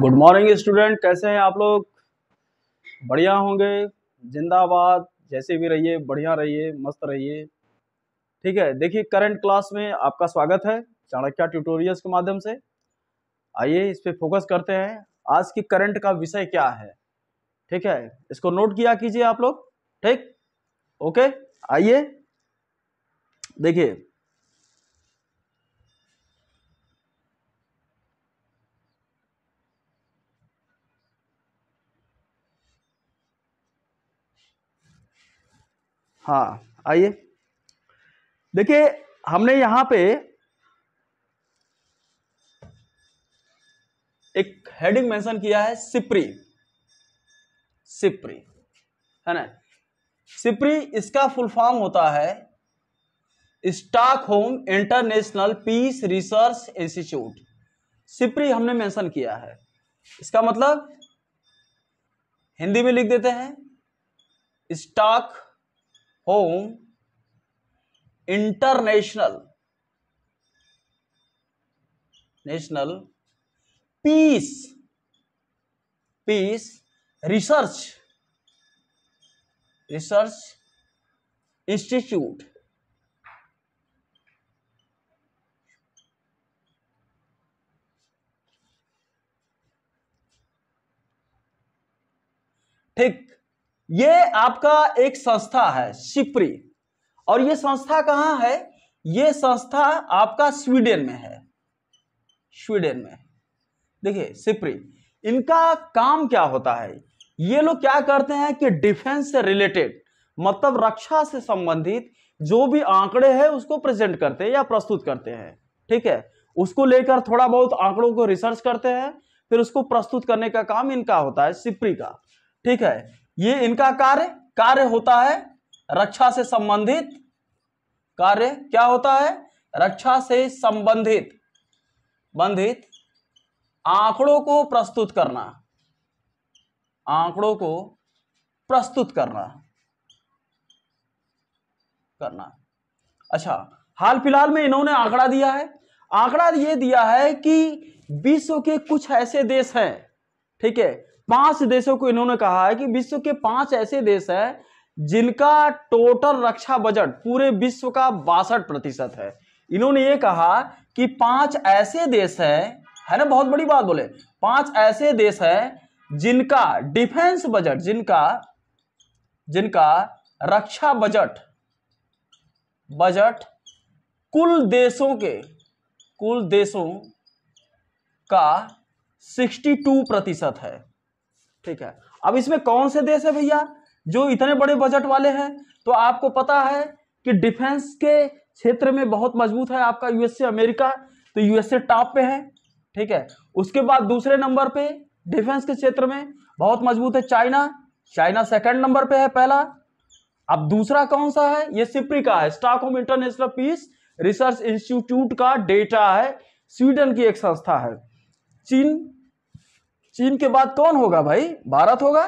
good morning student कैसे हैं आप लोग बढ़िया होंगे जिंदाबाद जैसे भी रहिए बढ़िया रहिए मस्त रहिए ठीक है देखिए करंट क्लास में आपका स्वागत है चाणक्य ट्यूटोरियल्स के माध्यम से आइए इस पर फोकस करते हैं आज की करंट का विषय क्या है ठीक है इसको नोट किया कीजिए आप लोग ठीक ओके आइए देखिए हाँ आइए देखिए हमने यहां पे एक हेडिंग मेंशन किया है सिप्री सिप्री है ना सिप्री इसका फुल फॉर्म होता है Stockholm International Peace Research Institute SIPRI हमने मेंशन किया है इसका मतलब हिंदी में लिख देते हैं Stockholm International National Peace Peace Research Research Institute ठीक ये आपका एक संस्था है सिप्री और ये संस्था कहाँ है ये संस्था आपका स्वीडन में है स्वीडन में देखिए सिप्री इनका काम क्या होता है ये लोग क्या करते हैं कि डिफेंस से रिलेटेड मतलब रक्षा से संबंधित जो भी आंकड़े हैं उसको प्रेजेंट करते हैं या प्रस्तुत करते हैं ठीक है उसको लेकर थोड़ा बहुत आंकड़ों को रिसर्च करते हैं फिर उसको प्रस्तुत करने का काम इनका होता है सिप्री का ठीक है ये इनका कार्य कार्य होता है रक्षा से संबंधित कार्य क्या होता है रक्षा से संबंधित बंधित आंकड़ों को प्रस्तुत करना आंकड़ों को प्रस्तुत करना करना अच्छा हाल फिलहाल में इन्होंने आंकड़ा दिया है आंकड़ा ये दिया है कि विश्व के कुछ ऐसे देश हैं ठीक है पांच देशों को इन्होंने कहा है कि विश्व के पांच ऐसे देश है जिनका टोटल रक्षा बजट पूरे विश्व का बासठ प्रतिशत है इन्होंने ये कहा कि पांच ऐसे देश हैं है ना बहुत बड़ी बात बोले पांच ऐसे देश है जिनका डिफेंस बजट जिनका जिनका रक्षा बजट बजट कुल देशों के कुल देशों का 62 प्रतिशत है ठीक है अब इसमें कौन से देश है भैया जो इतने बड़े बजट वाले हैं तो आपको पता है कि डिफेंस के क्षेत्र में बहुत मजबूत है आपका यूएसए अमेरिका तो यूएसए टॉप पे है ठीक है उसके बाद दूसरे नंबर पे डिफेंस के क्षेत्र में बहुत मजबूत है चाइना चाइना सेकंड नंबर पे है पहला अब दूसरा कौन सा है ये सिप्री का है Stockholm International Peace Research Institute का डेटा है स्वीडन की एक संस्था है चीन चीन के बाद कौन होगा भाई भारत होगा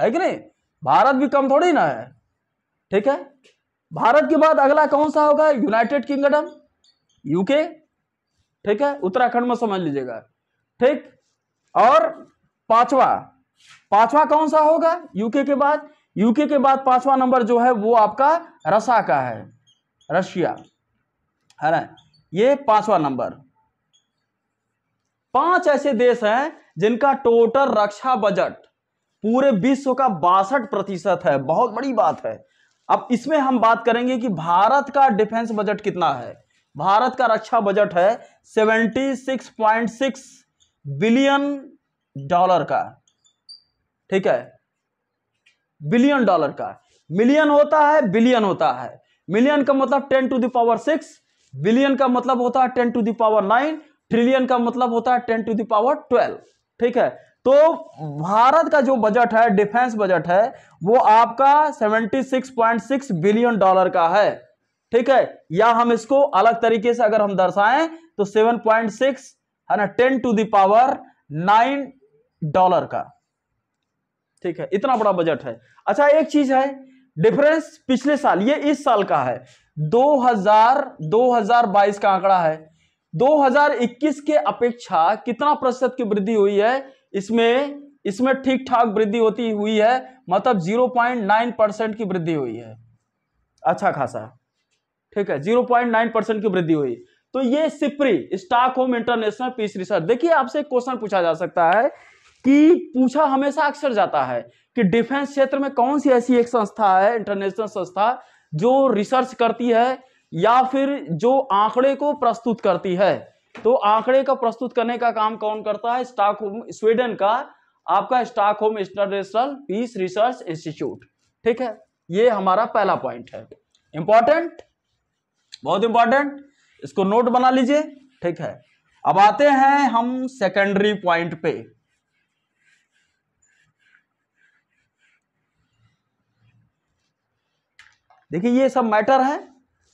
है कि नहीं भारत भी कम थोड़ी ना है ठीक है भारत के बाद अगला कौन सा होगा यूनाइटेड किंगडम यूके ठीक है उत्तराखंड में समझ लीजिएगा ठीक और पांचवा पांचवा कौन सा होगा यूके के बाद यूके के बाद पांचवा नंबर जो है वो आपका रसा का है रशिया है ना ये पांचवा नंबर पांच ऐसे देश हैं जिनका टोटल रक्षा बजट पूरे विश्व का बासठ प्रतिशत है बहुत बड़ी बात है अब इसमें हम बात करेंगे कि भारत का डिफेंस बजट कितना है भारत का रक्षा बजट है 76.6 बिलियन डॉलर का ठीक है बिलियन डॉलर का मिलियन होता है बिलियन होता है मिलियन का मतलब ten to power six billion का मतलब होता है ten to power nine trillion का मतलब होता है टेन टू दावर ट्वेल्व ठीक है तो भारत का जो बजट है डिफेंस बजट है वो आपका 76.6 बिलियन डॉलर का है ठीक है या हम इसको अलग तरीके से अगर हम दर्शाएं तो 7.6 है ना 10 टू दावर 9 डॉलर का ठीक है इतना बड़ा बजट है अच्छा एक चीज है डिफरेंस पिछले साल ये इस साल का है 2000 2022 का आंकड़ा है 2021 के अपेक्षा कितना प्रतिशत की वृद्धि हुई है इसमें इसमें ठीक ठाक वृद्धि होती हुई है मतलब 0.9 परसेंट की वृद्धि हुई है अच्छा खासा ठीक है 0.9 परसेंट की वृद्धि हुई तो ये SIPRI Stockholm International Peace Research देखिए आपसे क्वेश्चन पूछा जा सकता है कि पूछा हमेशा अक्सर जाता है कि डिफेंस क्षेत्र में कौन सी ऐसी एक संस्था है इंटरनेशनल संस्था जो रिसर्च करती है या फिर जो आंकड़े को प्रस्तुत करती है तो आंकड़े का प्रस्तुत करने का काम कौन करता है होम स्वीडन का आपका home International Peace Research Institute ठीक है ये हमारा पहला पॉइंट है इंपॉर्टेंट बहुत इंपॉर्टेंट इसको नोट बना लीजिए ठीक है अब आते हैं हम सेकेंडरी पॉइंट पे देखिए ये सब मैटर है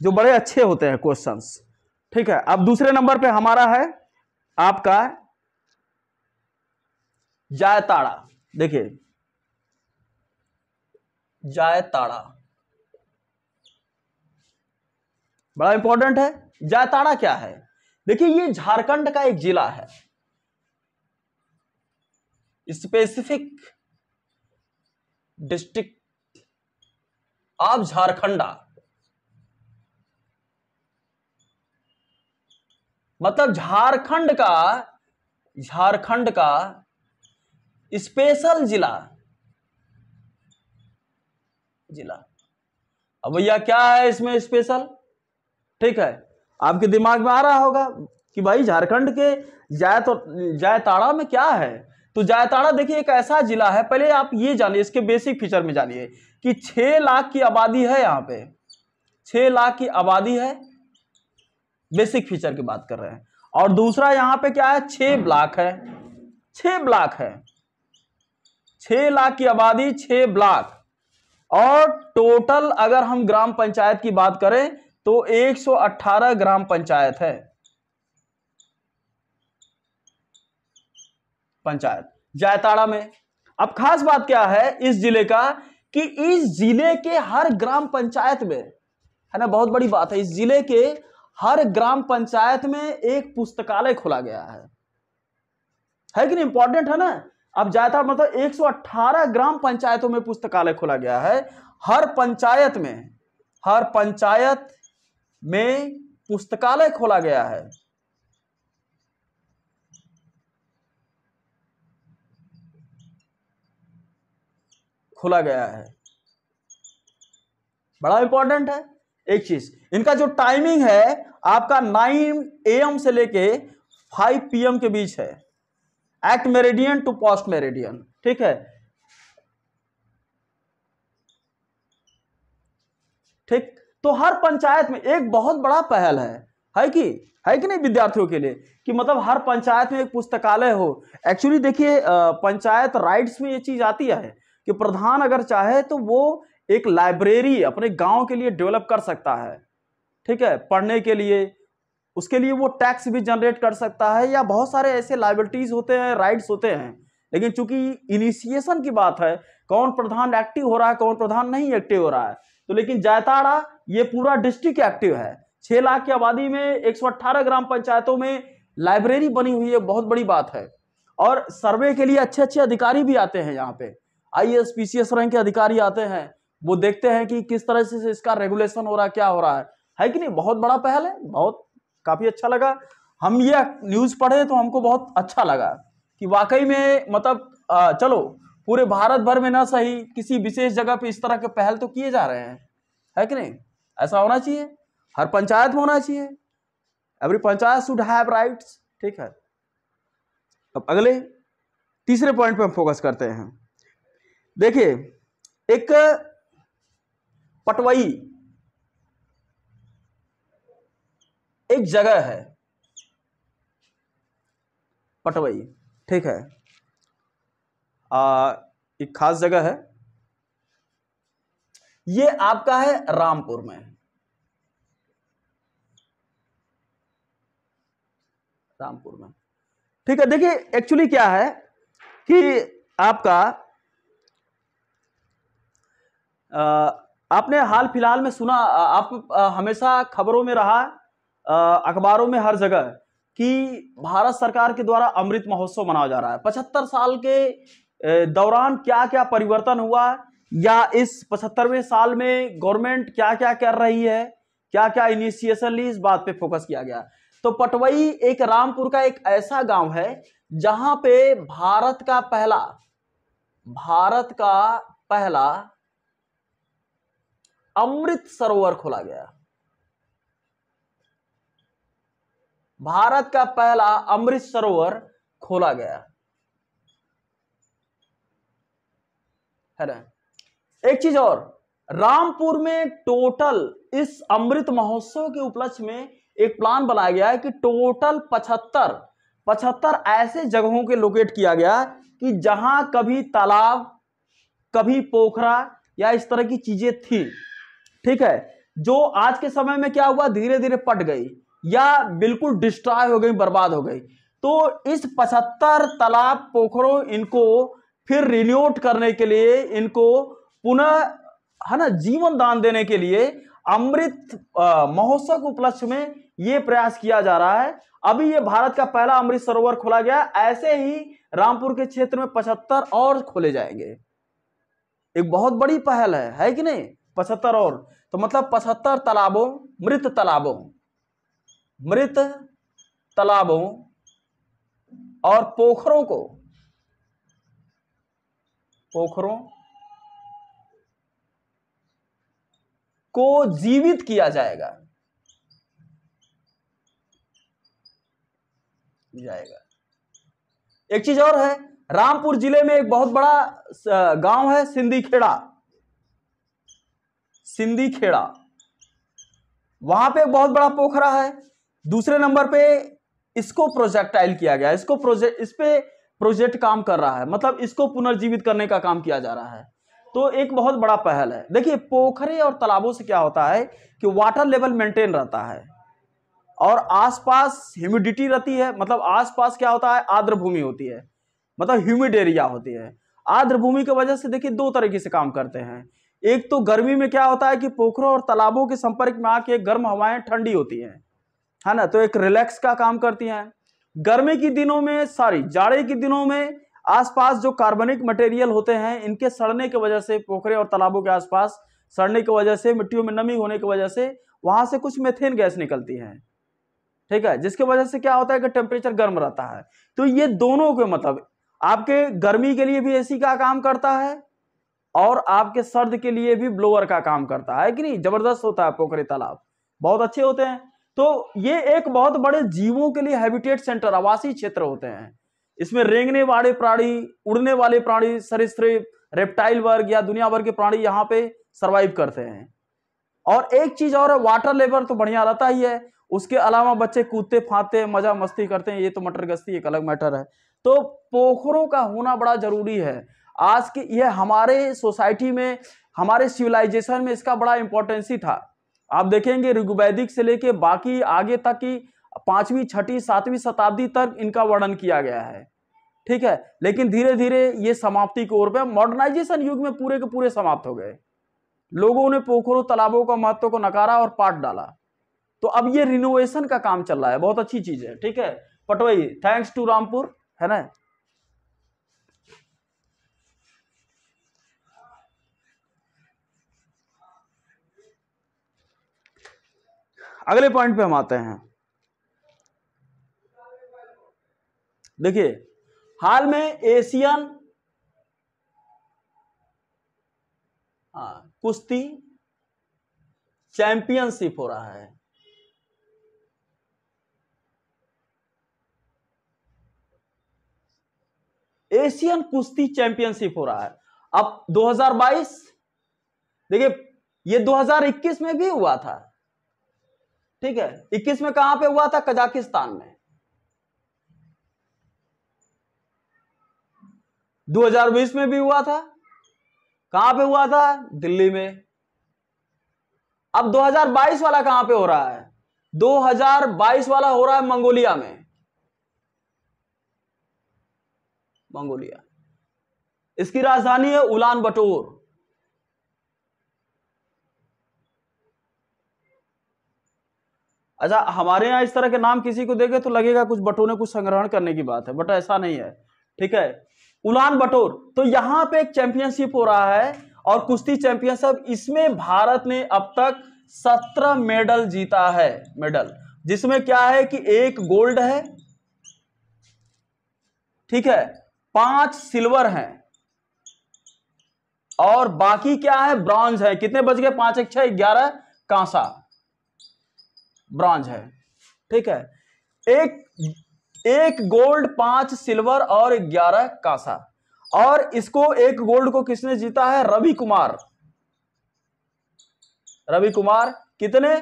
जो बड़े अच्छे होते हैं क्वेश्चंस ठीक है अब दूसरे नंबर पे हमारा है आपका जायताड़ा देखिए जायताड़ा बड़ा इंपॉर्टेंट है जायताड़ा क्या है देखिए ये झारखंड का एक जिला है स्पेसिफिक डिस्ट्रिक्ट ऑफ झारखंडा मतलब झारखंड का झारखंड का स्पेशल जिला जिला अब भैया क्या है इसमें स्पेशल ठीक है आपके दिमाग में आ रहा होगा कि भाई झारखंड के जाय तो जायताड़ा में क्या है तो जायताड़ा देखिए एक ऐसा जिला है पहले आप ये जानिए इसके बेसिक फीचर में जानिए कि छह लाख की आबादी है यहाँ पे छह लाख की आबादी है बेसिक फीचर की बात कर रहे हैं और दूसरा यहां पे क्या है छे ब्लॉक है छः ब्लॉक है छः लाख की आबादी छह ब्लॉक और टोटल अगर हम ग्राम पंचायत की बात करें तो 118 ग्राम पंचायत है पंचायत जायताड़ा में अब खास बात क्या है इस जिले का कि इस जिले के हर ग्राम पंचायत में है ना बहुत बड़ी बात है इस जिले के हर ग्राम पंचायत में एक पुस्तकालय खोला गया है है कि नहीं इंपॉर्टेंट है ना अब ज्यादा मतलब 118 ग्राम पंचायतों में पुस्तकालय खोला गया है हर पंचायत में हर पंचायत में पुस्तकालय खोला गया है खोला गया है बड़ा इंपॉर्टेंट है एक चीज इनका जो टाइमिंग है आपका नाइन एम से लेके फाइव पीएम के बीच है ante meridian to post meridian ठीक है ठीक तो हर पंचायत में एक बहुत बड़ा पहल है है कि है कि नहीं विद्यार्थियों के लिए कि मतलब हर पंचायत में एक पुस्तकालय हो एक्चुअली देखिए पंचायत राइट्स में ये चीज आती है कि प्रधान अगर चाहे तो वो एक लाइब्रेरी अपने गांव के लिए डेवलप कर सकता है ठीक है पढ़ने के लिए उसके लिए वो टैक्स भी जनरेट कर सकता है या बहुत सारे ऐसे लाइबिलिटीज़ होते हैं राइट्स होते हैं लेकिन चूंकि इनिशिएशन की बात है कौन प्रधान एक्टिव हो रहा है कौन प्रधान नहीं एक्टिव हो रहा है तो लेकिन जायताड़ा ये पूरा डिस्ट्रिक्ट एक्टिव है छः लाख की आबादी में एक ग्राम पंचायतों में लाइब्रेरी बनी हुई है बहुत बड़ी बात है और सर्वे के लिए अच्छे अच्छे अधिकारी भी आते हैं यहाँ पे आई एस रैंक के अधिकारी आते हैं वो देखते हैं कि किस तरह से इसका रेगुलेशन हो रहा है क्या हो रहा है है कि नहीं बहुत बड़ा पहल है बहुत काफ़ी अच्छा लगा हम ये न्यूज़ पढ़े तो हमको बहुत अच्छा लगा कि वाकई में मतलब चलो पूरे भारत भर में ना सही किसी विशेष जगह पे इस तरह के पहल तो किए जा रहे हैं है कि नहीं ऐसा होना चाहिए हर पंचायत में होना चाहिए every panchayat should have rights ठीक है अब अगले तीसरे पॉइंट पे हम फोकस करते हैं देखिए एक पटवई एक जगह है पटवई ठीक है आ, एक खास जगह है ये आपका है रामपुर में रामपुर में ठीक है देखिए एक्चुअली क्या है कि आपका आ, आपने हाल फिलहाल में सुना आप हमेशा खबरों में रहा अखबारों में हर जगह कि भारत सरकार के द्वारा अमृत महोत्सव मनाया जा रहा है पचहत्तर साल के दौरान क्या क्या परिवर्तन हुआ या इस पचहत्तरवें साल में गवर्नमेंट क्या क्या कर रही है क्या क्या इनिशिएशन ली इस बात पे फोकस किया गया तो पटवई एक रामपुर का एक ऐसा गांव है जहां पे भारत का पहला भारत का पहला अमृत सरोवर खोला गया भारत का पहला अमृत सरोवर खोला गया है ना एक चीज और रामपुर में टोटल इस अमृत महोत्सव के उपलक्ष्य में एक प्लान बनाया गया है कि टोटल पचहत्तर पचहत्तर ऐसे जगहों के लोकेट किया गया कि जहां कभी तालाब कभी पोखरा या इस तरह की चीजें थी ठीक है जो आज के समय में क्या हुआ धीरे धीरे पट गई या बिल्कुल डिस्ट्रॉय हो गई बर्बाद हो गई तो इस पचहत्तर तालाब पोखरों इनको फिर रिन्यूट करने के लिए इनको पुनः है ना जीवन दान देने के लिए अमृत महोत्सव उपलक्ष्य में ये प्रयास किया जा रहा है अभी ये भारत का पहला अमृत सरोवर खोला गया ऐसे ही रामपुर के क्षेत्र में पचहत्तर और खोले जाएंगे एक बहुत बड़ी पहल है है कि नहीं पचहत्तर और तो मतलब पचहत्तर तालाबों मृत तालाबों मृत तालाबों और पोखरों को पोखरों को जीवित किया जाएगा जाएगा एक चीज और है रामपुर जिले में एक बहुत बड़ा गांव है सिंधी खेड़ा सिंधी खेड़ा वहां पे एक बहुत बड़ा पोखरा है दूसरे नंबर पे इसको प्रोजेक्टाइल किया गया इसको प्रोजेक्ट इस पे प्रोजेक्ट काम कर रहा है मतलब इसको पुनर्जीवित करने का काम किया जा रहा है तो एक बहुत बड़ा पहल है देखिए पोखरे और तालाबों से क्या होता है कि वाटर लेवल मेंटेन रहता है और आसपास ह्यूमिडिटी रहती है मतलब आसपास क्या होता है आर्द्र भूमि होती है मतलब ह्यूमिड एरिया होती है आर्द्र भूमि की वजह से देखिए दो तरीके से काम करते हैं एक तो गर्मी में क्या होता है कि पोखरों और तालाबों के संपर्क में आके गर्म हवाएं ठंडी होती हैं है ना तो एक रिलैक्स का काम करती हैं गर्मी के दिनों में सॉरी जाड़े के दिनों में आसपास जो कार्बनिक मटेरियल होते हैं इनके सड़ने की वजह से पोखरे और तालाबों के आसपास सड़ने की वजह से मिट्टियों में नमी होने की वजह से वहां से कुछ मेथेन गैस निकलती है ठीक है जिसके वजह से क्या होता है कि टेम्परेचर गर्म रहता है तो ये दोनों के मतलब आपके गर्मी के लिए भी एसी का काम करता है और आपके सर्द के लिए भी ब्लोअर का काम करता है कि नहीं जबरदस्त होता है पोखरे तालाब बहुत अच्छे होते हैं तो ये एक बहुत बड़े जीवों के लिए हैबिटेट सेंटर आवासीय क्षेत्र होते हैं इसमें रेंगने वाले प्राणी उड़ने वाले प्राणी सरिस्त्रिप रेप्टाइल वर्ग या दुनिया भर के प्राणी यहाँ पे सर्वाइव करते हैं और एक चीज और वाटर लेवल तो बढ़िया रहता ही है उसके अलावा बच्चे कूदते फाँदते मजा मस्ती करते हैं ये तो मटर गस्ती एक अलग मैटर है तो पोखरों का होना बड़ा जरूरी है आज के यह हमारे सोसाइटी में हमारे सिविलाइजेशन में इसका बड़ा इंपॉर्टेंस ही था आप देखेंगे ऋग्वैदिक से लेके बाकी आगे तक की पांचवी छठी सातवीं शताब्दी तक इनका वर्णन किया गया है ठीक है लेकिन धीरे धीरे ये समाप्ति की ओर पर मॉडर्नाइजेशन युग में पूरे के पूरे समाप्त हो गए लोगों ने पोखरों तालाबों का महत्व को नकारा और पाट डाला तो अब ये रिनोवेशन का काम चल रहा है बहुत अच्छी चीज है ठीक है पटवई थैंक्स टू रामपुर है ना अगले पॉइंट पे हम आते हैं देखिए हाल में एशियन हाँ, कुश्ती चैंपियनशिप हो रहा है एशियन कुश्ती चैंपियनशिप हो रहा है अब 2022 देखिए ये 2021 में भी हुआ था ठीक है इक्कीस में कहां पे हुआ था कजाकिस्तान में 2020 में भी हुआ था कहां पे हुआ था दिल्ली में अब 2022 वाला कहां पे हो रहा है 2022 वाला हो रहा है मंगोलिया में मंगोलिया इसकी राजधानी है उलान बटोर अच्छा हमारे यहाँ इस तरह के नाम किसी को देखे तो लगेगा कुछ बटोने कुछ संग्रहण करने की बात है बट ऐसा नहीं है ठीक है उलान बटोर तो यहाँ पे एक चैंपियनशिप हो रहा है और कुश्ती चैंपियनशिप इसमें भारत ने अब तक सत्रह मेडल जीता है मेडल जिसमें क्या है कि एक गोल्ड है ठीक है पांच सिल्वर हैं और बाकी क्या है ब्रॉन्ज है कितने बज गए पांच एक छह ग्यारह कांसा ब्रॉन्ज है ठीक है एक एक गोल्ड पांच सिल्वर और ग्यारह कासा और इसको एक गोल्ड को किसने जीता है रवि कुमार रवि कुमार कितने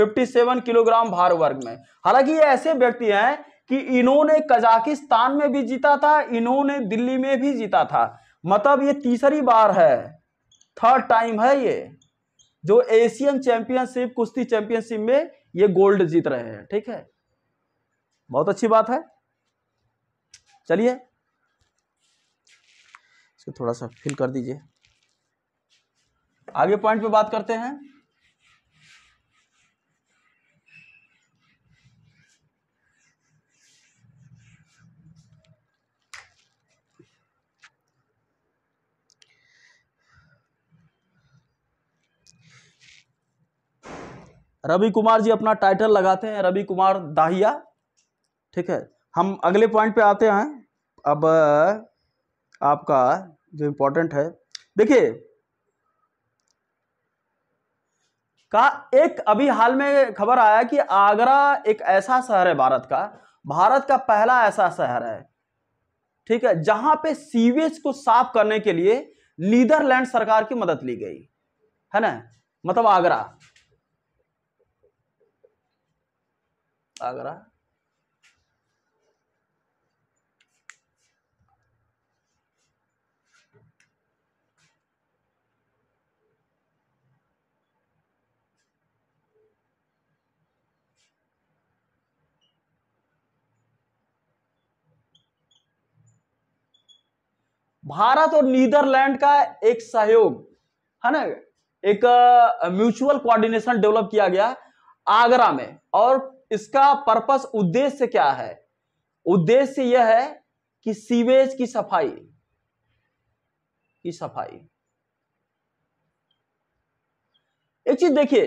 57 किलोग्राम भार वर्ग में हालांकि ये ऐसे व्यक्ति हैं कि इन्होंने कजाकिस्तान में भी जीता था इन्होंने दिल्ली में भी जीता था मतलब ये तीसरी बार है थर्ड टाइम है ये जो एशियन चैंपियनशिप कुश्ती चैंपियनशिप में ये गोल्ड जीत रहे हैं ठीक है बहुत अच्छी बात है चलिए इसको थोड़ा सा फिल कर दीजिए आगे पॉइंट पे बात करते हैं रवि कुमार जी अपना टाइटल लगाते हैं रवि कुमार दाहिया ठीक है हम अगले पॉइंट पे आते हैं अब आपका जो इम्पोर्टेंट है देखिए का एक अभी हाल में खबर आया कि आगरा एक ऐसा शहर है भारत का भारत का पहला ऐसा शहर है ठीक है जहां पे सीवेज को साफ करने के लिए नीदरलैंड सरकार की मदद ली गई है ना मतलब आगरा आगरा भारत और नीदरलैंड का एक सहयोग है ना एक म्यूचुअल कोऑर्डिनेशन डेवलप किया गया आगरा में और इसका पर्पस उद्देश्य क्या है उद्देश्य यह है कि सीवेज की सफाई की सफाई एक चीज देखिए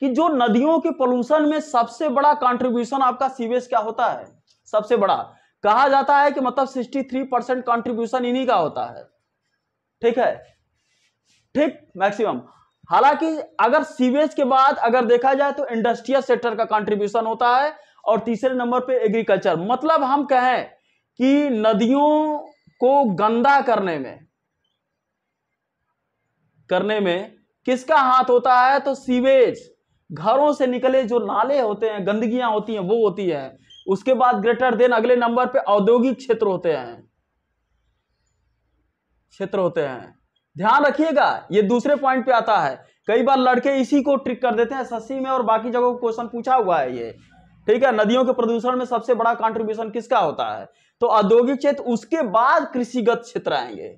कि जो नदियों के पोल्यूशन में सबसे बड़ा कंट्रीब्यूशन आपका सीवेज क्या होता है सबसे बड़ा कहा जाता है कि मतलब 63 परसेंट कॉन्ट्रीब्यूशन इन्हीं का होता है ठीक है ठीक मैक्सिमम हालांकि अगर सीवेज के बाद अगर देखा जाए तो इंडस्ट्रियल सेक्टर का कंट्रीब्यूशन होता है और तीसरे नंबर पे एग्रीकल्चर मतलब हम कहें कि नदियों को गंदा करने में करने में किसका हाथ होता है तो सीवेज घरों से निकले जो नाले होते हैं गंदगियां होती हैं वो होती है उसके बाद ग्रेटर देन अगले नंबर पे औद्योगिक क्षेत्र होते हैं क्षेत्र होते हैं ध्यान रखिएगा ये दूसरे पॉइंट पे आता है कई बार लड़के इसी को ट्रिक कर देते हैं एसएससी में और बाकी जगह क्वेश्चन पूछा हुआ है ये ठीक है नदियों के प्रदूषण में सबसे बड़ा कंट्रीब्यूशन किसका होता है तो औद्योगिक क्षेत्र उसके बाद कृषिगत क्षेत्र आएंगे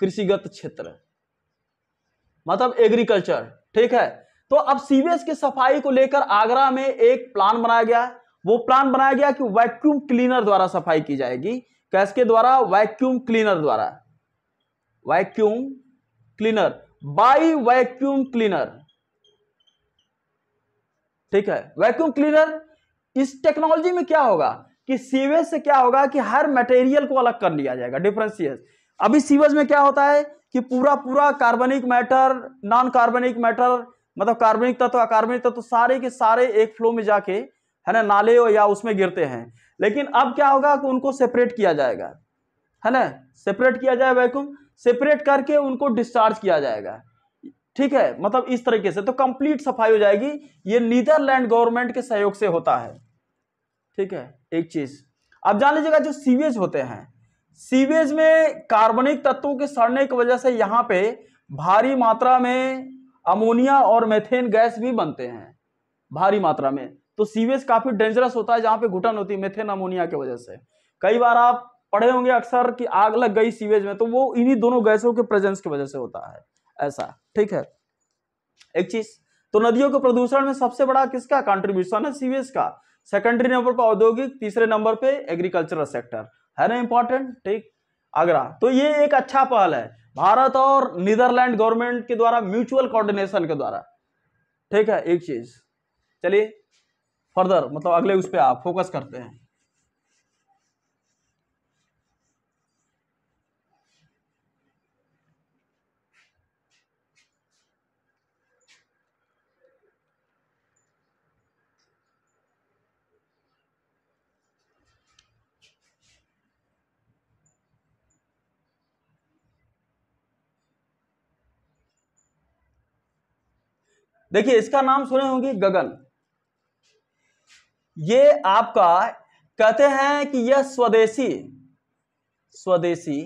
कृषिगत क्षेत्र मतलब एग्रीकल्चर ठीक है तो अब सीवेज की सफाई को लेकर आगरा में एक प्लान बनाया गया वो प्लान बनाया गया कि वैक्यूम क्लीनर द्वारा सफाई की जाएगी कैसके द्वारा वैक्यूम क्लीनर द्वारा vacuum cleaner by vacuum cleaner ठीक है वैक्यूम क्लीनर इस टेक्नोलॉजी में क्या होगा कि सीवेज से क्या होगा कि हर मटेरियल को अलग कर लिया जाएगा डिफ्रेंसिएट अभी सीवेज में क्या होता है कि पूरा पूरा कार्बनिक मैटर नॉन कार्बनिक मैटर मतलब कार्बनिक तत्व अकार्बनिक तत्व सारे के सारे एक फ्लो में जाके है ना नाले या उसमें गिरते हैं लेकिन अब क्या होगा कि उनको सेपरेट किया जाएगा है ना सेपरेट किया जाए वैक्यूम सेपरेट करके उनको डिस्चार्ज किया जाएगा ठीक है मतलब इस तरीके से तो कंप्लीट सफाई हो जाएगी ये नीदरलैंड गवर्नमेंट के सहयोग से होता है ठीक है एक चीज अब जान लीजिएगा जो सीवेज होते हैं सीवेज में कार्बनिक तत्वों के सड़ने की वजह से यहाँ पे भारी मात्रा में अमोनिया और मेथेन गैस भी बनते हैं भारी मात्रा में तो सीवेज काफी डेंजरस होता है जहां पे घुटन होती है मेथेन अमोनिया की वजह से कई बार आप पढ़े होंगे अक्सर कि आग लग गई सीवेज में तो वो इन्हीं दोनों गैसों के प्रेजेंस की वजह से होता है ऐसा ठीक है एक चीज तो नदियों के प्रदूषण में सबसे बड़ा किसका कंट्रीब्यूशन है सीवेज का सेकेंडरी नंबर पर औद्योगिक तीसरे नंबर पे एग्रीकल्चरल सेक्टर है ना इंपॉर्टेंट ठीक आगरा तो ये एक अच्छा पहल है भारत और नीदरलैंड गवर्नमेंट के द्वारा म्यूचुअल कोऑर्डिनेशन के द्वारा ठीक है एक चीज चलिए फर्दर मतलब अगले उस पर आप फोकस करते हैं देखिए इसका नाम सुने होंगे गगन ये आपका कहते हैं कि यह स्वदेशी स्वदेशी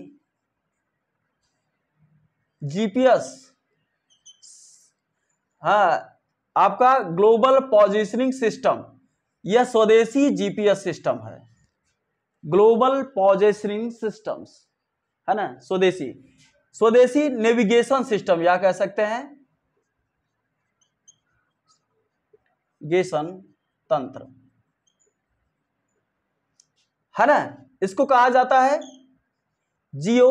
जीपीएस हा आपका ग्लोबल पॉजिशनिंग सिस्टम यह स्वदेशी जीपीएस सिस्टम है ग्लोबल पॉजिशनिंग सिस्टम्स है ना स्वदेशी स्वदेशी नेविगेशन सिस्टम या कह सकते हैं गेसन तंत्र है ना इसको कहा जाता है geo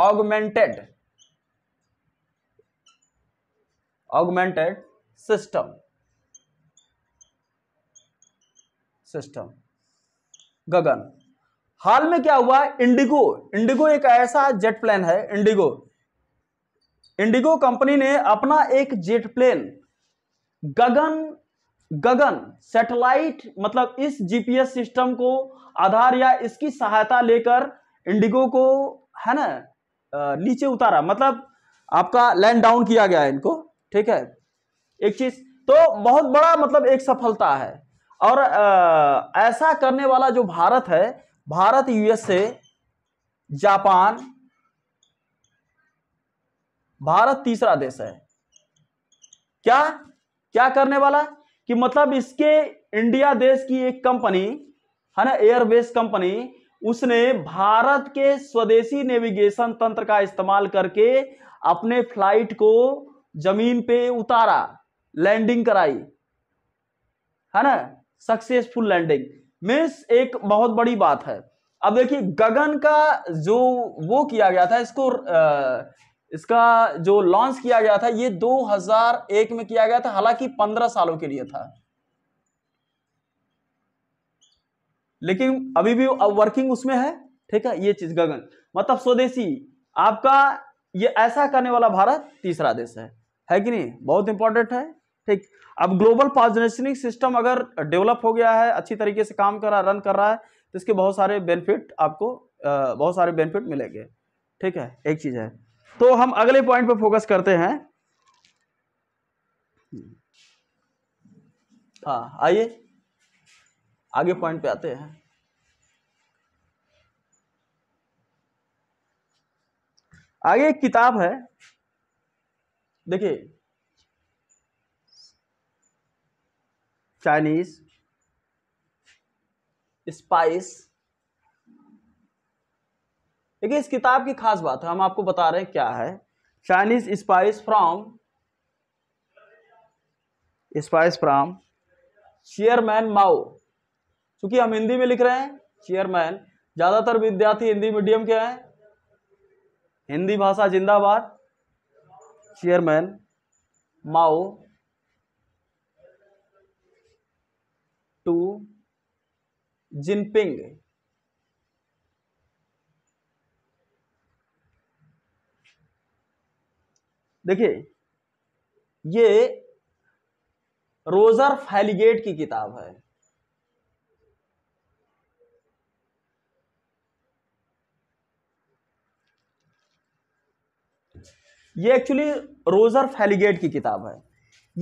augmented augmented system system Gagan हाल में क्या हुआ इंडिगो इंडिगो एक ऐसा जेट प्लेन है इंडिगो इंडिगो कंपनी ने अपना एक jet plane Gagan Gagan satellite मतलब इस जीपीएस सिस्टम को आधार या इसकी सहायता लेकर इंडिगो को है ना नीचे उतारा मतलब आपका लैंड डाउन किया गया है इनको ठीक है एक चीज तो बहुत बड़ा मतलब एक सफलता है और आ, ऐसा करने वाला जो भारत है भारत यूएसए जापान भारत तीसरा देश है क्या क्या करने वाला कि मतलब इसके इंडिया देश की एक कंपनी है ना एयरबेस कंपनी उसने भारत के स्वदेशी नेविगेशन तंत्र का इस्तेमाल करके अपने फ्लाइट को जमीन पे उतारा लैंडिंग कराई है ना सक्सेसफुल लैंडिंग मीन्स एक बहुत बड़ी बात है अब देखिए गगन का जो वो किया गया था इसको इसका जो लॉन्च किया गया था ये 2001 में किया गया था हालांकि 15 सालों के लिए था लेकिन अभी भी अब वर्किंग उसमें है ठीक है ये चीज गगन मतलब स्वदेशी आपका ये ऐसा करने वाला भारत तीसरा देश है है कि नहीं बहुत इंपॉर्टेंट है ठीक अब ग्लोबल पॉजिशनिंग सिस्टम अगर डेवलप हो गया है अच्छी तरीके से काम कर रहा रन कर रहा है तो इसके बहुत सारे बेनिफिट आपको बहुत सारे बेनिफिट मिलेंगे ठीक है एक चीज़ है तो हम अगले पॉइंट पर फोकस करते हैं हाँ आइए आगे पॉइंट पे आते हैं आगे एक किताब है देखिए चाइनीज स्पाइस देखिए इस किताब की खास बात है हम आपको बता रहे हैं क्या है Chinese spice from spice from chairman Mao क्योंकि हम हिंदी में लिख रहे हैं चेयरमैन ज्यादातर विद्यार्थी हिंदी मीडियम के हैं हिंदी भाषा जिंदाबाद चेयरमैन माओ टू जिनपिंग देखिए ये रोजर फैलिगेट की किताब है ये एक्चुअली रोजर फैलिगेट की किताब है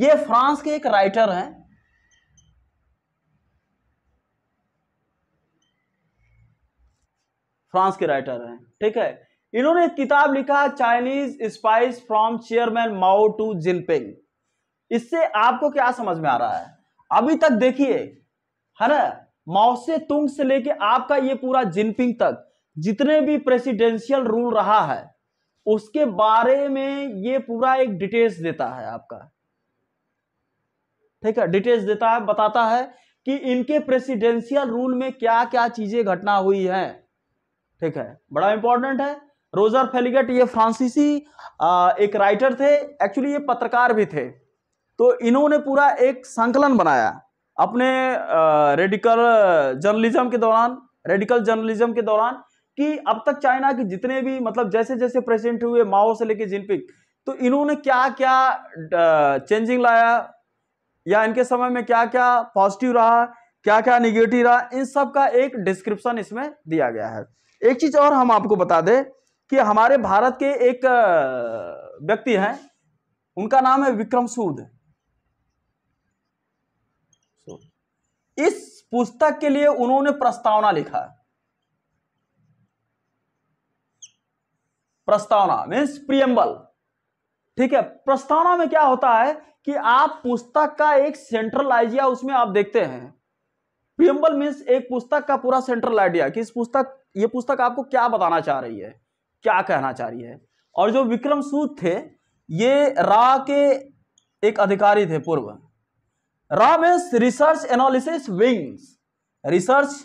ये फ्रांस के एक राइटर हैं फ्रांस के राइटर हैं ठीक है इन्होंने एक किताब लिखा Chinese spice from chairman Mao to Jinping इससे आपको क्या समझ में आ रहा है अभी तक देखिए है ना माओ से तुंग से लेके आपका ये पूरा जिनपिंग तक जितने भी प्रेसिडेंशियल रूल रहा है उसके बारे में ये पूरा एक डिटेल्स देता है आपका ठीक है डिटेल्स देता है बताता है कि इनके प्रेसिडेंशियल रूल में क्या क्या चीजें घटना हुई है ठीक है बड़ा इंपॉर्टेंट है रोजर फेलिगट ये फ्रांसीसी एक राइटर थे एक्चुअली ये पत्रकार भी थे तो इन्होंने पूरा एक संकलन बनाया अपने रेडिकल जर्नलिज्म के दौरान रेडिकल जर्नलिज्म के दौरान कि अब तक चाइना के जितने भी मतलब जैसे जैसे प्रेसिडेंट हुए माओ से लेके जिनपिंग तो इन्होंने क्या क्या चेंजिंग लाया या इनके समय में क्या क्या पॉजिटिव रहा क्या क्या निगेटिव रहा इन सब का एक डिस्क्रिप्शन इसमें दिया गया है एक चीज और हम आपको बता दें कि हमारे भारत के एक व्यक्ति हैं उनका नाम है विक्रम सूद इस पुस्तक के लिए उन्होंने प्रस्तावना लिखा प्रस्तावना मीन्स प्रियम्बल ठीक है प्रस्तावना में क्या होता है कि आप पुस्तक का एक सेंट्रल आइडिया उसमें आप देखते हैं प्रियम्बल मीन्स एक पुस्तक का पूरा सेंट्रल आइडिया कि इस पुस्तक ये पुस्तक आपको क्या बताना चाह रही है क्या कहना चाह रही है और जो विक्रम सूद थे ये रा के एक अधिकारी थे पूर्व रा means research analysis wings research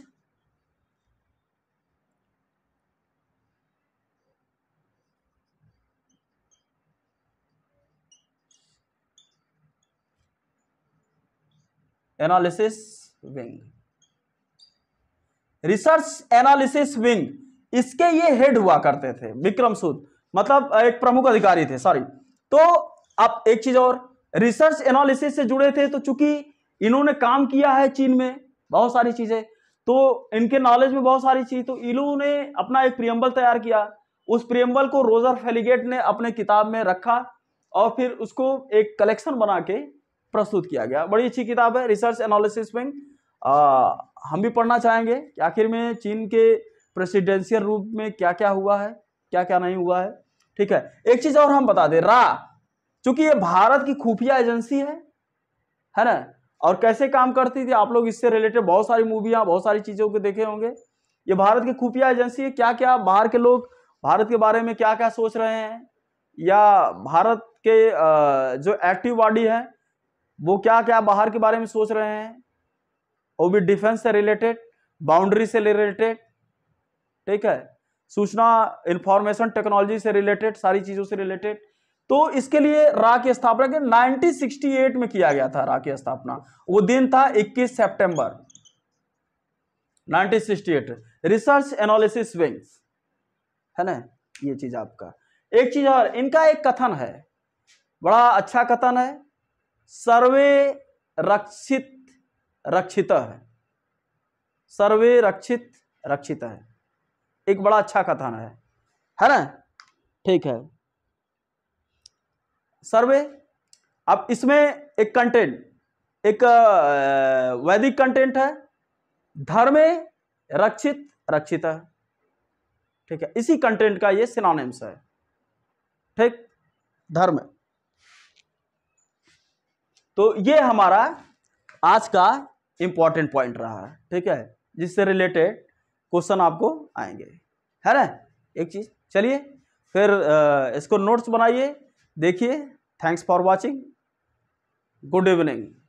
analysis wing research analysis wing इसके ये हेड हुआ करते थे विक्रम सूद मतलब एक प्रमुख अधिकारी थे सॉरी तो अब एक चीज और रिसर्च एनालिसिस से जुड़े थे तो चूंकि इन्होंने काम किया है चीन में बहुत सारी चीजें तो इनके नॉलेज में बहुत सारी चीज तो इन्होंने अपना एक प्रियम्बल तैयार किया उस प्रियम्बल को रोजर फेलिगेट ने अपने किताब में रखा और फिर उसको एक कलेक्शन बना के प्रस्तुत किया गया बड़ी अच्छी किताब है रिसर्च एनालिसिस में हम भी पढ़ना चाहेंगे कि आखिर में चीन के प्रेसिडेंशियल रूप में क्या क्या हुआ है क्या क्या नहीं हुआ है ठीक है एक चीज और हम बता दें रा चूंकि ये भारत की खुफिया एजेंसी है है ना और कैसे काम करती थी आप लोग इससे रिलेटेड बहुत सारी मूवियां बहुत सारी चीजों को देखे होंगे ये भारत की खुफिया एजेंसी है क्या क्या बाहर के लोग भारत के बारे में क्या क्या सोच रहे हैं या भारत के जो एक्टिव बॉडी है वो क्या क्या बाहर के बारे में सोच रहे हैं वो भी डिफेंस से रिलेटेड बाउंड्री से रिलेटेड ठीक है सूचना इंफॉर्मेशन टेक्नोलॉजी से रिलेटेड सारी चीजों से रिलेटेड तो इसके लिए रा की स्थापना के 1968 में किया गया था रा की स्थापना वो दिन था 21 सितंबर 1968 रिसर्च एनालिसिस विंग्स है ना ये चीज आपका एक चीज और इनका एक कथन है बड़ा अच्छा कथन है सर्वे रक्षित रक्षित है सर्वे रक्षित रक्षित है एक बड़ा अच्छा कथन है है ना ठीक है सर्वे अब इसमें एक कंटेंट एक वैदिक कंटेंट है धर्मे रक्षित रक्षित है ठीक है इसी कंटेंट का ये सिनोनिम्स है ठीक धर्म तो ये हमारा आज का इंपॉर्टेंट पॉइंट रहा है ठीक है जिससे रिलेटेड क्वेश्चन आपको आएंगे है ना एक चीज़ चलिए फिर इसको नोट्स बनाइए देखिए thanks for watching good evening